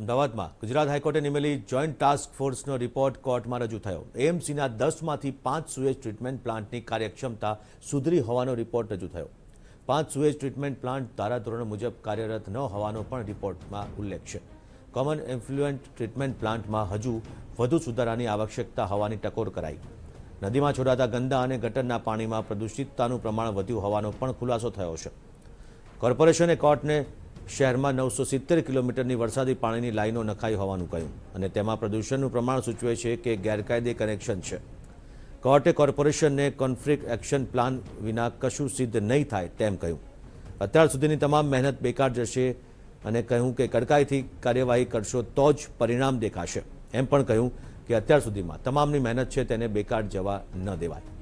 અમદાવાદમાં ગુજરાત હાઈકોર્ટે એમેલી જોઈન્ટ ટાસ્ક ફોર્સનો રિપોર્ટ કોર્ટમાં રજૂ થયો. AMC ના 10 માંથી 5 સુવેજ ટ્રીટમેન્ટ પ્લાન્ટની કાર્યક્ષમતા સુધરી હોવાનો રિપોર્ટ રજૂ થયો. 5 સુવેજ ટ્રીટમેન્ટ પ્લાન્ટ દ્વારા ધોરણ મુજબ કાર્યરત ન હોવાનો પણ રિપોર્ટમાં ઉલ્લેખ છે. કોમન ઇન્ફ્લુએન્ટ ટ્રીટમેન્ટ પ્લાન્ટમાં હજુ વધુ સુધારાની આવશ્યકતા હોવાની ઠકોર કરાઈ. નદીમાં છોડતા ગંદા અને ગટરના પાણીમાં પ્રદૂષિતતાનું પ્રમાણ વધ્યું હોવાનો પણ ખુલાસો થયો છે. કોર્પોરેશને કોર્ટે શર્મા 970 કિલોમીટર ની વરસાદી પાણી ની લાઈનો નખાઈ હોવાનું કહ્યું અને તેમાં પ્રદૂષણ નું પ્રમાણ સૂચવે છે કે ગેરકાયદે કનેક્શન છે કોર્પોરેશન ને કોન્ફ્રિક્ટ એક્શન પ્લાન વિના કશું સિદ્ધ નઈ થાય તેમ કહ્યું અત્યાર સુધીની તમામ મહેનત બિકાર જશે અને કહ્યું કે કડકાઈ થી કાર્યવાહી કરશો તો જ પરિણામ દેખાશે એમ પણ કહ્યું કે અત્યાર સુધીમાં તમામ ની મહેનત છે તેને બિકાર જવા ન દેવાય